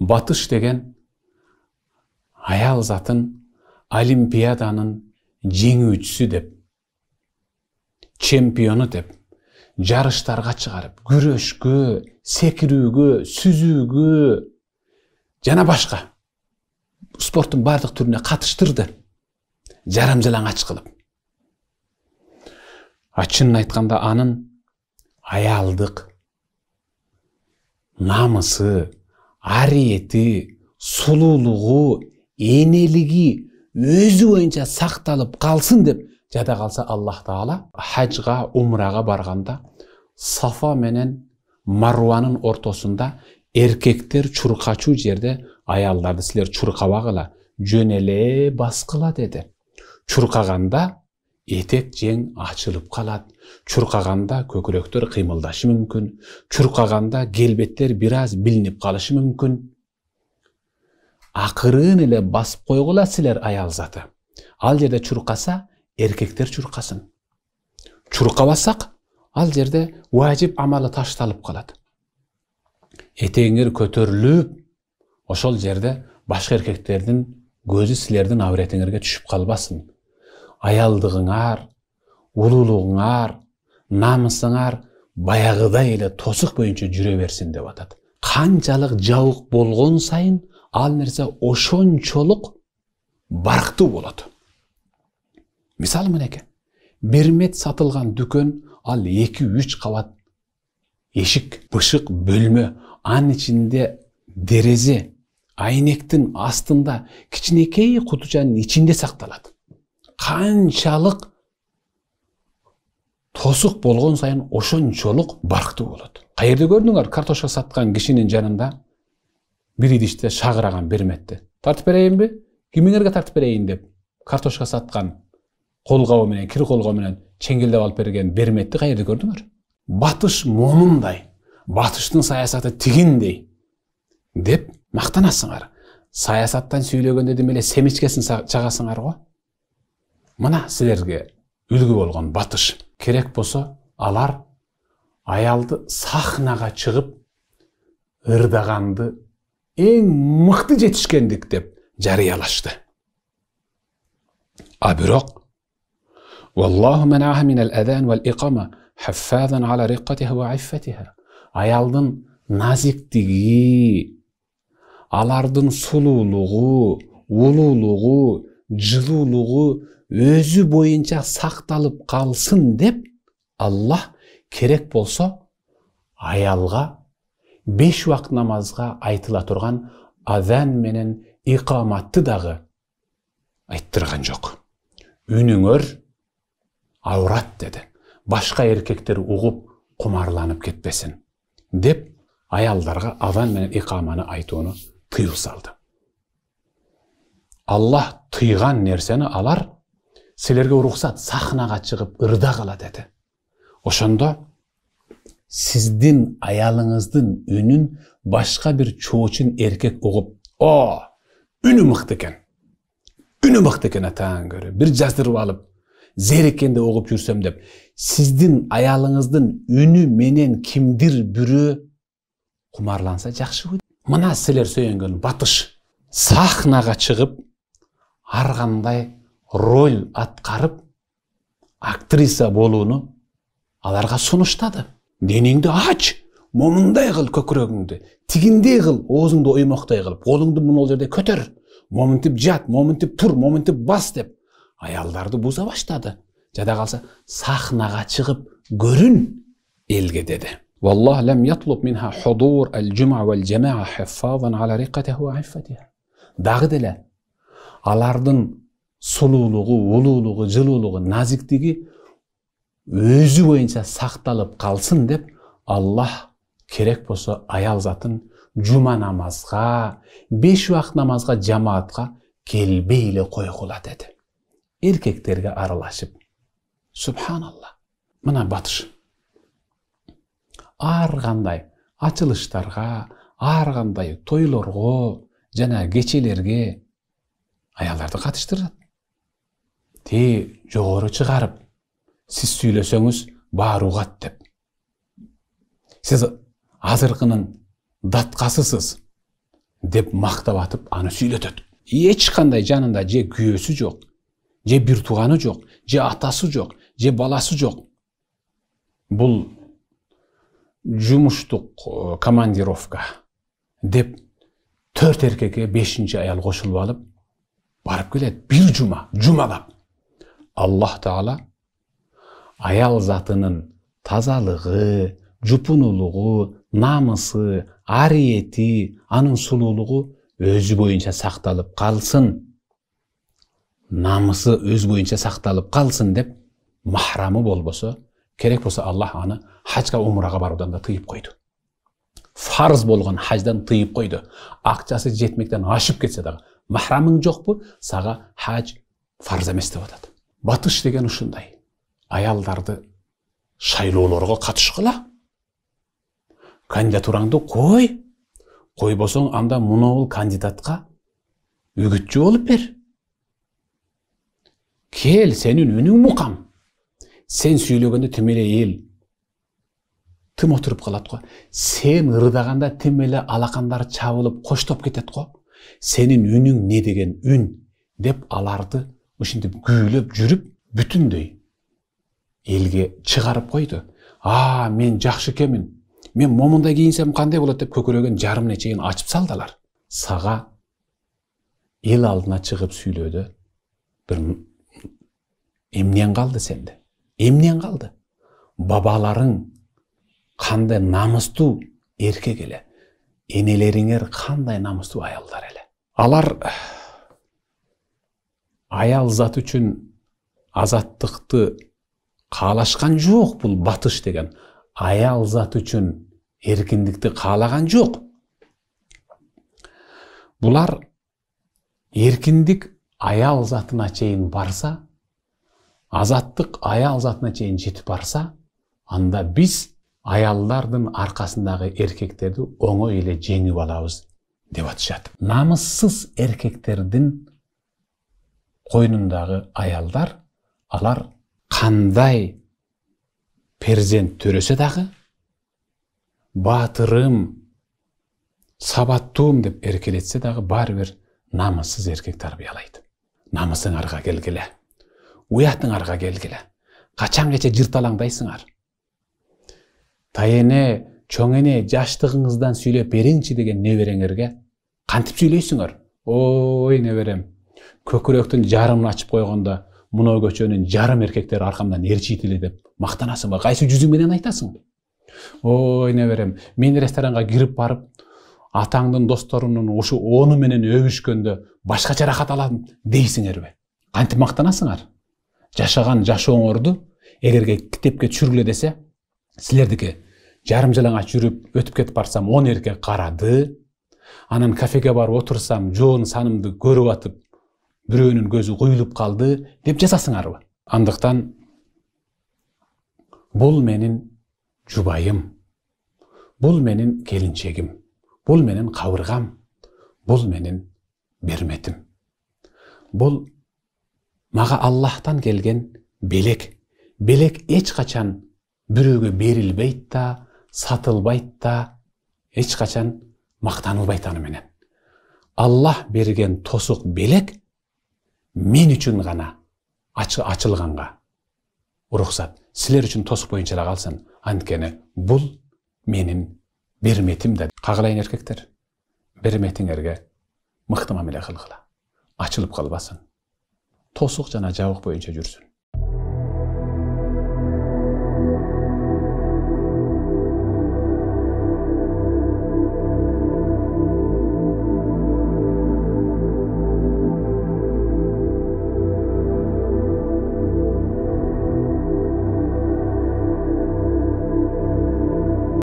батыш деген аял затын олимпиаданың жеңүүчүсү деп чемпиону деп жарыштарға чыгарып күрөшкө секирүүгө сүзүүгө жана башка спорттун баардык түрүнө катыштырды жарам жалаңач кылып а чынын айтканда анын аялдык намысы ареті сұлулығы енелігі өзі бойынша сақталып қалсын деп жада қалса аллах тағала хаджға умраға барғанда сафа менен маруаның ортасында еркектер чуркачу жерде аялдарды сілер чуркабагыла жөнеле басқыла деді чуркаганда етек жең ашылып қалады чуркаганда көкүрөктөр қимылдашы мүмкін. чуркаганда келбеттер біраз білініп қалышы мүмкін. ақырын акырын эле басып қойғыла сілер аял заты ал жерде чуркаса эркектер чуркасын чуркабасак ал жерде уажип амалы ташталып қалады. этеңер көтеріліп ошол жерде башка еркектердің көзі силердин авретиңерге түшүп калбасын аялдығыңар ұлылығыңар намысыңар баяғыдай эле тосық бойынша жүре берсін деп атат канчалык жабык болгон сайын ал нерсе ошончолук барктуу болот мисалы мынакей бермет сатылған дүкөн ал эки үч кабат эшик бышык бөлмө анын ичинде дерезе айнектин астында кичинекей кутучанын ичинде сакталат қаншалық тосық болған сайын ошончолук барктуу болот каерде көрдіңдер картошка сатқан кишинин жанында бір идиште шагыраган берметти тартып бе кимиңерге тартып берейин деп картошка сатқан қолғауы менен кир колго менен чеңгелдеп алып берген берметти қайерде көрдіңдер батыш момундай Батыштың саясаты тигиндей деп мактанасыңар саясаттан сөйлегенде демеле эле семечкесин ғой мына сілерге үлгі болған батыш керек болса алар аялды сахнаға шығып ырдағанды ең мықты жетішкендік деп жариялашты а бирок аялдың منعها алардың الأذان والإقامة حفاظا өзі бойынша сақталып қалсын деп Алла керек болса аялға беш уақыт намазға айтыла тұрған азан менен иқаматты дағы айттырған жоқ үніңөр аурат деді башқа еркектер ұғып құмарланып кетпесін деп аялдарға азан менен иқаманы айтуыны тыйым салды аллах тыйған нәрсені алар силерге уруксат сахнага чыгып ырда қала деди ошондо сиздин аялыңыздын үнүн башка бир чоочун эркек угуп о үнү мыкты экен үнү мыкты экен атаң көрө бир жаздырып алып зериккенде угуп жүрсөм деп сиздин аялыңыздын үнү менен кимдир бирөө кумарланса жакшыбы мына силер сөйөнгөн батыш сахнага чыгып ар кандай роль атқарып актриса болуыны аларға сұныштады денеңді ач момындай қыл көкірегіңді тигіндей қыл аузыңды оймақтай қыл қолыңды мынау жерде көтер момынтип жат момынтип тұр момынтип бас деп аялдарды бұза бастады жада қалса сахнаға шығып көрін елге деді والله لم يطلب منها حضور الجمعة والجماعة حفاظا على رقته وعفتها داغدلا алардың сулуулугу улуулугу жылуулугу назиктиги өзі боюнча сақталып қалсын деп аллах керек болса аял затын жума намазға беш уақыт намазға жамаатқа келбейлі қойғыла деді еркектерге аралашып субханалла мына батыш ар кандай ачылыштарға ар кандай тойлорго жана кечелерге аялдарды катыштырат те жоғары шығарып сіз сүйлесеңіз, бар деп сіз азырқының датқасысыз деп мақтап атып аны сөйлетеді ешқандай жанында же күйесі жоқ же бір туғаны жоқ же атасы жоқ же баласы жоқ бұл жұмыштық командировка деп төрт еркекке бешінші аял қосылып алып барып келеді бір жұма жұмалап аллах таала аял затының тазалығы жұпынулығы намысы ариеті анын сұлулығы өзі бойынша сақталып қалсын намысы өз бойынша сақталып қалсын деп махрамы болбоса керек болса аллах аны хажға умраға барудан да тыйып қойды фарз болған хаждан тыйып қойды ақшасы жетмектен ашып кетсе дағы махрамың жоқ бұл саға хаж фарз емес деп атады батыш деген ушундай аялдарды шайлоолорго катышкыла кандидатураңды қой койбосоң анда ол кандидатқа үгүтчү болуп бер кел сенин үнүң мукам сен сүйлөгөндө тим эле эл отырып отуруп калат сен ырдаганда тим эле алакандар чабылып коштоп кетет го сенин үнүң не деген үн деп аларды ошентип күүлөп жүрүп бүтүндөй элге чыгарып койду а мен жакшы экенмин мен момундай кийинсем кандай болот деп көкүрөгүн жарым чейин ачып салды алар сага эл алдына чыгып сүйлөөдө бир эмнең калды сенде эмнең калды бабаларың кандай намыстуу эркек эле энелериңер кандай намыстуу аялдар эле алар аял зат үшін азаттықты қалашқан жоқ бұл батыш деген аял зат үшін еркіндікті қалаған жоқ бұлар еркіндік аял затына чейін барса азаттық аял затына чейін жетіп барса анда біз аялдардың арқасындағы еркектерді оңой эле жеңіп алабыз деп атышат намыссыз еркектердің қойнындағы аялдар алар қандай перзент төресе дағы батырым сабаттуым деп еркелетсе дағы бір намыссыз еркек тарбиялайды намысың арға келгілі, уятың арға келгілі, қачан кече жырталаңдайсыңар таене чоңене жаштығыңыздан сүйлеп берінші деген небереңерге қантип сүйлөйсүңөр ой неберем көкіректің жарымын ашып қойғанда мынау көшенің жарым еркектері арқамнан ержитілі деп мақтанасың ба қайсы менен айтасың ой неберем мен ресторанға кіріп барып атаңдын досторунун ушу ону менен өбүшкөндө башкача рахат алам дейсиңерби кантип мактанасыңар жашаган жашооңорду эгерге китепке түшүргүлө десе силердики жарым жалаңач жүрүп өтүп кетип барсам он эркек карады анан кафеге барып отурсам жоон санымды көрүп атып біреуінің көзі құйылып қалды деп жазасыңарбы андықтан бұл менің жұбайым бұл менің келіншегім бұл менің қабырғам бұл менің берметім бұл маға аллахтан келген белек белек ешқашан біреуге берілбейді да сатылбайды да ешқашан мактанылбайт аны менен аллах берген тосық белек мен үшін ғана ачылғанға рұқсат сілер үшін тосық бойынша қалсын анткені бұл менің берметім да қағылайын еркектер берметіңерге мықты мамиле қылғыла. ачылып қалбасын тосық жана жабык бойынша жүрсін.